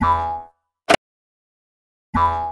you